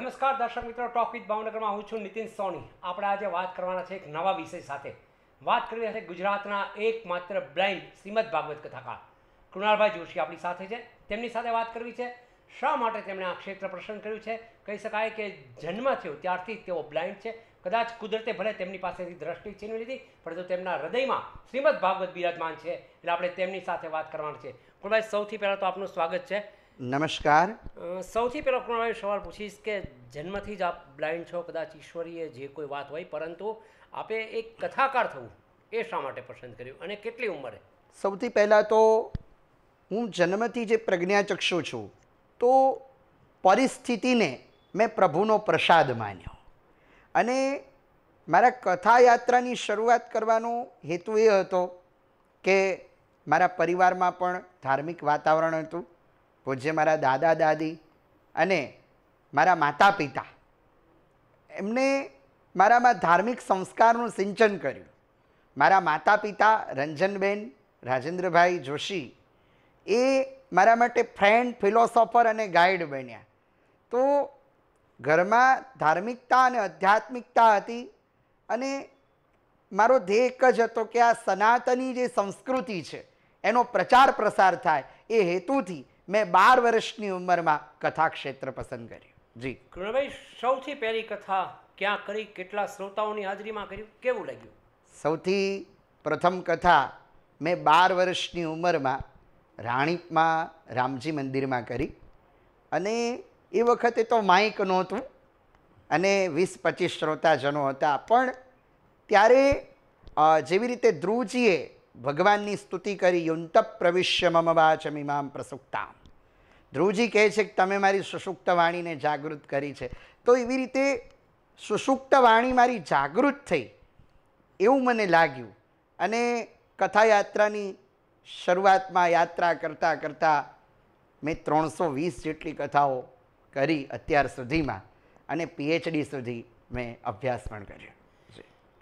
નમસ્કાર દર્શક મિત્રો ટોક વિથ ભાવનગરમાં હું છું નીતિન સોની આપણે આજે વાત કરવાના છે એક નવા વિષય સાથે વાત કરવી છે ગુજરાતના એકમાત્ર બ્લાઇન્ડ શ્રીમદ ભાગવત કથાકાર કૃણાલભાઈ જોશી આપણી સાથે છે તેમની સાથે વાત કરવી છે શા માટે તેમણે આ ક્ષેત્ર પ્રસન્ન કર્યું છે કહી શકાય કે જન્મ થયો ત્યારથી તેઓ બ્લાઇન્ડ છે કદાચ કુદરતે ભલે તેમની પાસેથી દ્રષ્ટિ છીનવી લીધી પરંતુ તેમના હૃદયમાં શ્રીમદ ભાગવત બિરાજમાન છે એટલે આપણે તેમની સાથે વાત કરવાની છે કુણભાઈ સૌથી પહેલાં તો આપનું સ્વાગત છે નમસ્કાર સૌથી પહેલો પ્રમાણે સવાલ પૂછીશ કે જન્મથી જ આપ બ્લાઇન્ડ છો કદાચ ઈશ્વરીય જે કોઈ વાત હોય પરંતુ આપે એક કથાકાર થવું એ શા માટે પસંદ કર્યું અને કેટલી ઉંમરે સૌથી પહેલાં તો હું જન્મથી જે પ્રજ્ઞાચક્ષુ છું તો પરિસ્થિતિને મેં પ્રભુનો પ્રસાદ માન્યો અને મારા કથાયાત્રાની શરૂઆત કરવાનો હેતુ એ હતો કે મારા પરિવારમાં પણ ધાર્મિક વાતાવરણ હતું પૂજ્ય મારા દાદા દાદી અને મારા માતા પિતા એમને મારામાં ધાર્મિક સંસ્કારનું સિંચન કર્યું મારા માતા પિતા રંજનબેન રાજેન્દ્રભાઈ જોશી એ મારા માટે ફ્રેન્ડ ફિલોસોફર અને ગાઈડ બન્યા તો ઘરમાં ધાર્મિકતા અને આધ્યાત્મિકતા હતી અને મારો ધ્યેય એક જ હતો કે આ સનાતની જે સંસ્કૃતિ છે એનો પ્રચાર પ્રસાર થાય એ હેતુથી મેં બાર વર્ષની ઉંમરમાં કથા ક્ષેત્ર પસંદ કર્યું જી કૃણભાઈ સૌથી પહેલી કથા ક્યાં કરી કેટલા શ્રોતાઓની હાજરીમાં કર્યું કેવું લાગ્યું સૌથી પ્રથમ કથા મેં બાર વર્ષની ઉંમરમાં રાણીપમાં રામજી મંદિરમાં કરી અને એ વખતે તો માઇક નહોતું અને વીસ પચીસ શ્રોતાજનો હતા પણ ત્યારે જેવી રીતે ધ્રુવજીએ ભગવાનની સ્તુતિ કરી યુંતપ પ્રવિશ્ય મમ વાચમિમામ પ્રસુક્તા ધ્રુવજી કહે છે કે તમે મારી સુષુપ્ત વાણીને જાગૃત કરી છે તો એવી રીતે સુષુપ્ત વાણી મારી જાગૃત થઈ એવું મને લાગ્યું અને કથાયાત્રાની શરૂઆતમાં યાત્રા કરતાં કરતાં મેં ત્રણસો વીસ જેટલી કથાઓ કરી અત્યાર સુધીમાં અને પીએચડી સુધી મેં અભ્યાસ પણ કર્યો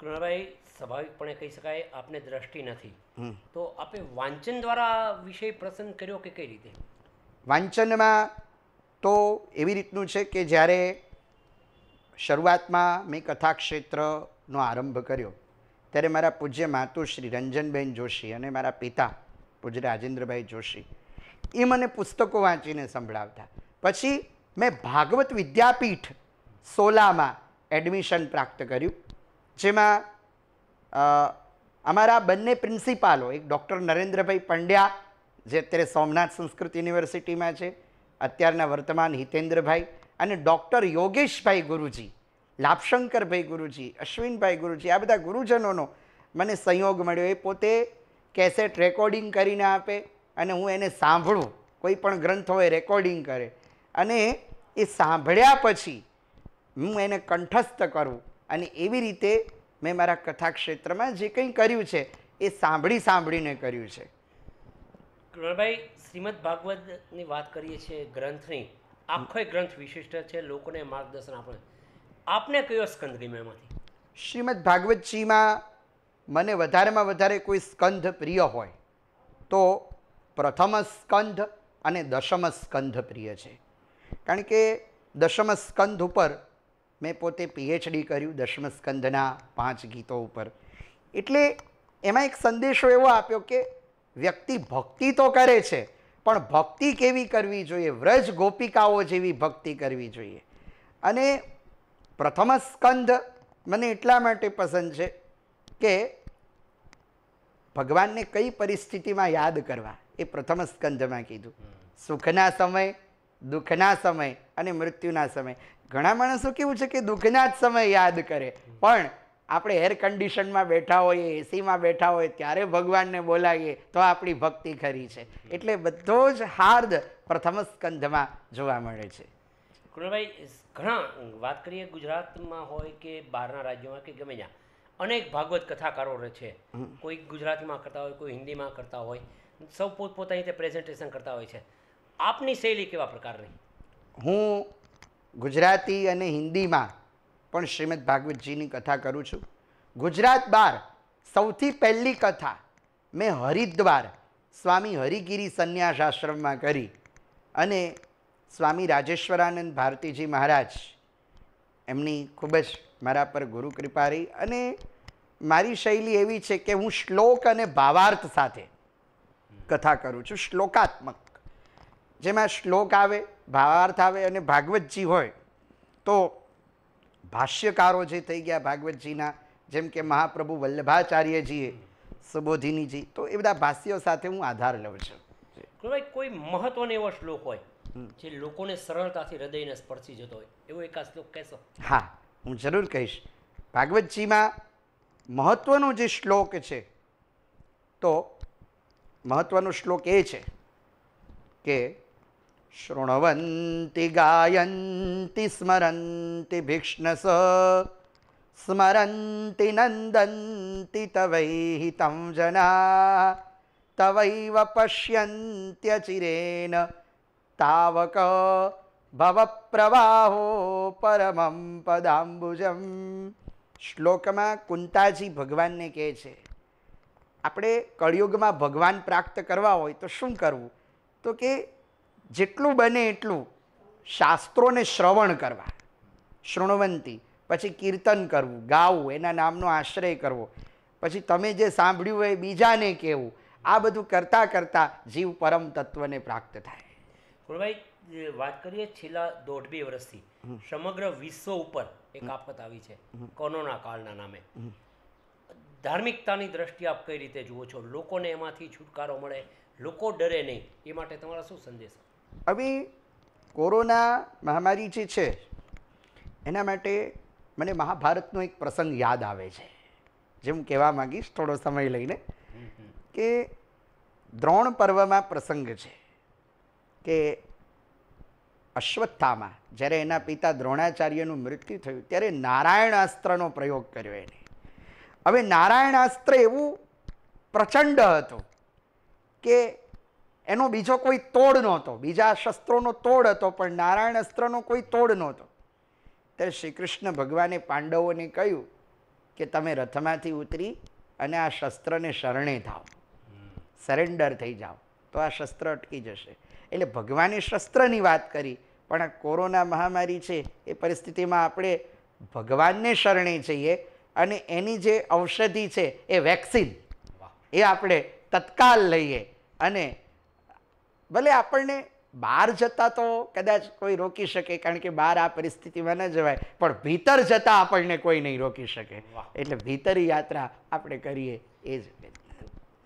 આપનારાએ સ્વાભાવિકપણે કહી શકાય આપને દ્રષ્ટિ નથી તો આપે વાંચન દ્વારા વિષય પસંદ કર્યો કે કઈ રીતે વાંચનમાં તો એવી રીતનું છે કે જ્યારે શરૂઆતમાં મેં કથા ક્ષેત્રનો આરંભ કર્યો ત્યારે મારા પૂજ્ય માતુશ્રી રંજનબેન જોશી અને મારા પિતા પૂજ્ય રાજેન્દ્રભાઈ જોશી એ મને પુસ્તકો વાંચીને સંભળાવતા પછી મેં ભાગવત વિદ્યાપીઠ સોલામાં એડમિશન પ્રાપ્ત કર્યું જેમાં અમારા બંને પ્રિન્સિપાલો એક ડૉક્ટર નરેન્દ્રભાઈ પંડ્યા જે અત્યારે સોમનાથ સંસ્કૃત યુનિવર્સિટીમાં છે અત્યારના વર્તમાન હિતેન્દ્રભાઈ અને ડૉક્ટર યોગેશભાઈ ગુરુજી લાભશંકરભાઈ ગુરુજી અશ્વિનભાઈ ગુરુજી આ બધા ગુરુજનોનો મને સંયોગ મળ્યો એ પોતે કેસેટ રેકોર્ડિંગ કરીને આપે અને હું એને સાંભળું કોઈ પણ ગ્રંથ હોય રેકોર્ડિંગ કરે અને એ સાંભળ્યા પછી હું એને કંઠસ્થ કરું અને એવી રીતે મેં મારા કથા ક્ષેત્રમાં જે કંઈ કર્યું છે એ સાંભળી સાંભળીને કર્યું છે કૃણાભાઈ શ્રીમદ ભાગવતની વાત કરીએ છીએ ગ્રંથની આખો ગ્રંથ વિશિષ્ટ છે લોકોને માર્ગદર્શન આપણે આપને કયો સ્કંદ ગમ્યો એમાંથી શ્રીમદ ભાગવતજીમાં મને વધારેમાં વધારે કોઈ સ્કંધ પ્રિય હોય તો પ્રથમ સ્કંધ અને દશમ સ્કંધ પ્રિય છે કારણ કે દશમ સ્કંધ ઉપર મેં પોતે પીએચડી કર્યું દશમસ્કંધના પાંચ ગીતો ઉપર એટલે એમાં એક સંદેશો એવો આપ્યો કે વ્યક્તિ ભક્તિ તો કરે છે પણ ભક્તિ કેવી કરવી જોઈએ વ્રજ ગોપિકાઓ જેવી ભક્તિ કરવી જોઈએ અને પ્રથમ સ્કંધ મને એટલા માટે પસંદ છે કે ભગવાનને કઈ પરિસ્થિતિમાં યાદ કરવા એ પ્રથમ સ્કંધમાં કીધું સુખના સમય દુઃખના સમય અને મૃત્યુના સમય ઘણા માણસો કેવું છે કે દુઃખના જ સમય યાદ કરે પણ આપણે એર કન્ડિશનમાં બેઠા હોઈએ એસીમાં બેઠા હોય ત્યારે ભગવાનને બોલાવીએ તો આપણી ભક્તિ ખરી છે એટલે બધો જ હાર્દ પ્રથમ સ્કંધમાં જોવા મળે છે કૃણાભાઈ ઘણા વાત કરીએ ગુજરાતમાં હોય કે બહારના રાજ્યોમાં કે ગમે જ્યાં અનેક ભાગવત કથાકારો છે કોઈ ગુજરાતીમાં કરતા હોય કોઈ હિન્દીમાં કરતા હોય સૌ પોતપોતાની રીતે પ્રેઝન્ટેશન કરતા હોય છે આપની શૈલી કેવા પ્રકારની હું ગુજરાતી અને હિન્દીમાં પણ શ્રીમદ ભાગવતજીની કથા કરું છું ગુજરાત બાર સૌથી પહેલી કથા મેં હરિદ્વાર સ્વામી હરિગીરી સંન્યાસ આશ્રમમાં કરી અને સ્વામી રાજેશ્વરાનંદ ભારતીજી મહારાજ એમની ખૂબ જ મારા પર ગુરુ કૃપા રહી અને મારી શૈલી એવી છે કે હું શ્લોક અને ભાવાર્થ સાથે કથા કરું છું શ્લોકાત્મક જેમાં શ્લોક આવે ભાવાર્થ આવે અને ભાગવતજી હોય તો ભાષ્યકારો જે થઈ ગયા ભાગવતજીના જેમ કે મહાપ્રભુ વલ્લભાચાર્યજીએ સુબોધિનીજી તો એ બધા ભાષ્યો સાથે હું આધાર લઉં છું ભાઈ કોઈ મહત્વનો એવો શ્લોક હોય જે લોકોને સરળતાથી હૃદયને સ્પર્શી જતો હોય એવો એક આ શ્લોક કહેશો હા હું જરૂર કહીશ ભાગવતજીમાં મહત્વનો જે શ્લોક છે તો મહત્વનો શ્લોક એ છે કે શૃણવંતી ગાયંતી સ્મરંતિ ભિક્ષ્ણસ સ્મરંતિ નંદંતિ તવૈ તં જના તવૈવ પશ્યંત્યચિરેન તાવક ભવપ્રવાહો પરમં પદાંબુજમ શ્લોકમાં કુંતાજી ભગવાનને કહે છે આપણે કળિયુગમાં ભગવાન પ્રાપ્ત કરવા હોય તો શું કરવું તો કે જેટલું બને એટલું શાસ્ત્રોને શ્રવણ કરવા શૃણવંતી પછી કીર્તન કરવું ગાવું એના નામનો આશ્રય કરવો પછી તમે જે સાંભળ્યું હોય બીજાને કહેવું આ બધું કરતાં કરતાં જીવ પરમ તત્વને પ્રાપ્ત થાય ગુરુભાઈ વાત કરીએ છેલ્લા દોઢ બે વર્ષથી સમગ્ર વિશ્વ ઉપર એક આફત આવી છે કોરોના કાળના નામે ધાર્મિકતાની દ્રષ્ટિએ આપ કઈ રીતે જુઓ છો લોકોને એમાંથી છુટકારો મળે લોકો ડરે નહીં એ માટે તમારા શું સંદેશ આવી કોરોના મહામારી જે છે એના માટે મને મહાભારતનો એક પ્રસંગ યાદ આવે છે જે હું કહેવા માગીશ થોડો સમય લઈને કે દ્રોણ પર્વમાં પ્રસંગ છે કે અશ્વત્થામાં જ્યારે એના પિતા દ્રોણાચાર્યનું મૃત્યુ થયું ત્યારે નારાયણાસ્ત્રનો પ્રયોગ કર્યો એને હવે નારાયણાસ્ત્ર એવું પ્રચંડ હતું કે એનો બીજો કોઈ તોડ નહોતો બીજા શસ્ત્રોનો તોડ હતો પણ નારાયણ અસ્ત્રનો કોઈ તોડ નહોતો ત્યારે શ્રી કૃષ્ણ ભગવાને પાંડવોને કહ્યું કે તમે રથમાંથી ઉતરી અને આ શસ્ત્રને શરણે થાવ સરેન્ડર થઈ જાઓ તો આ શસ્ત્ર અટકી જશે એટલે ભગવાને શસ્ત્રની વાત કરી પણ આ કોરોના મહામારી છે એ પરિસ્થિતિમાં આપણે ભગવાનને શરણે જઈએ અને એની જે ઔષધિ છે એ વેક્સિન એ આપણે તત્કાલ લઈએ અને ભલે આપણને બહાર જતાં તો કદાચ કોઈ રોકી શકે કારણ કે બહાર આ પરિસ્થિતિમાં ન જવાય પણ ભીતર જતાં આપણને કોઈ નહીં રોકી શકે એટલે ભીતર યાત્રા આપણે કરીએ એ જ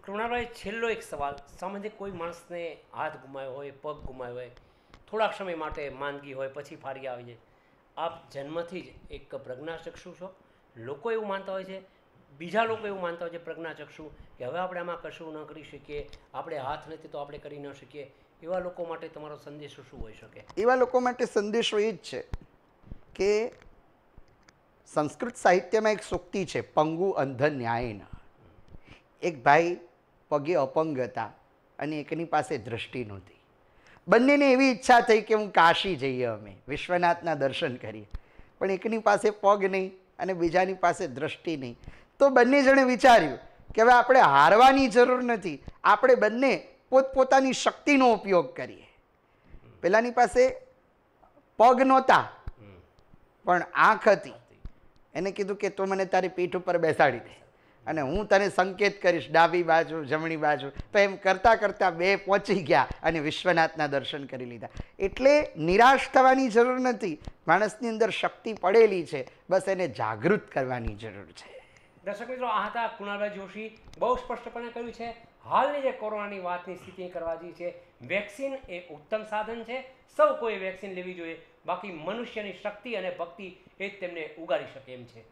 કૃણાભાઈ છેલ્લો એક સવાલ સામાન્ય કોઈ માણસને હાથ ગુમાવ્યો હોય પગ ગુમાવ્યો હોય થોડાક સમય માટે માંદગી હોય પછી ફારી આવી જાય આપ જન્મથી જ એક પ્રજ્ઞાચક્ષુ છો લોકો એવું માનતા હોય છે બીજા લોકો એવું માનતા હોય છે પ્રજ્ઞાચક્ષુ કે હવે આપણે આમાં કશું ન કરી શકીએ આપણે હાથ નથી તો આપણે કરી ન શકીએ એવા લોકો માટે તમારો સંદેશો શું હોઈ શકે એવા લોકો માટે સંદેશો એ જ છે કે સંસ્કૃત સાહિત્યમાં એક સુક્તિ છે પંગુ અંધ ન્યાયન એક ભાઈ પગે અપંગ હતા અને એકની પાસે દ્રષ્ટિ નહોતી બંનેને એવી ઈચ્છા થઈ કે હું કાશી જઈએ અમે વિશ્વનાથના દર્શન કરીએ પણ એકની પાસે પગ નહીં અને બીજાની પાસે દ્રષ્ટિ નહીં તો બંને જણે વિચાર્યું કે હવે આપણે હારવાની જરૂર નથી આપણે બંને પોતપોતાની શક્તિનો ઉપયોગ કરીએ પેલાની પાસે પગ નહોતા પણ આંખ હતી એને કીધું કે તું મને તારી પીઠ ઉપર બેસાડી દે અને હું તને સંકેત કરીશ ડાબી બાજુ જમણી બાજુ તો એમ કરતાં કરતાં બે પહોંચી ગયા અને વિશ્વનાથના દર્શન કરી લીધા એટલે નિરાશ થવાની જરૂર નથી માણસની અંદર શક્તિ પડેલી છે બસ એને જાગૃત કરવાની જરૂર છે દર્શક મિત્રો આ હતા કુણાલભાઈ જોશી બહુ સ્પષ્ટપણે કહ્યું છે હાલની જે કોરોનાની વાતની સ્થિતિ કરવા જેવી છે વેક્સિન એ ઉત્તમ સાધન છે સૌ કોઈ વેક્સિન લેવી જોઈએ બાકી મનુષ્યની શક્તિ અને ભક્તિ એ જ તેમને ઉગાડી શકે એમ છે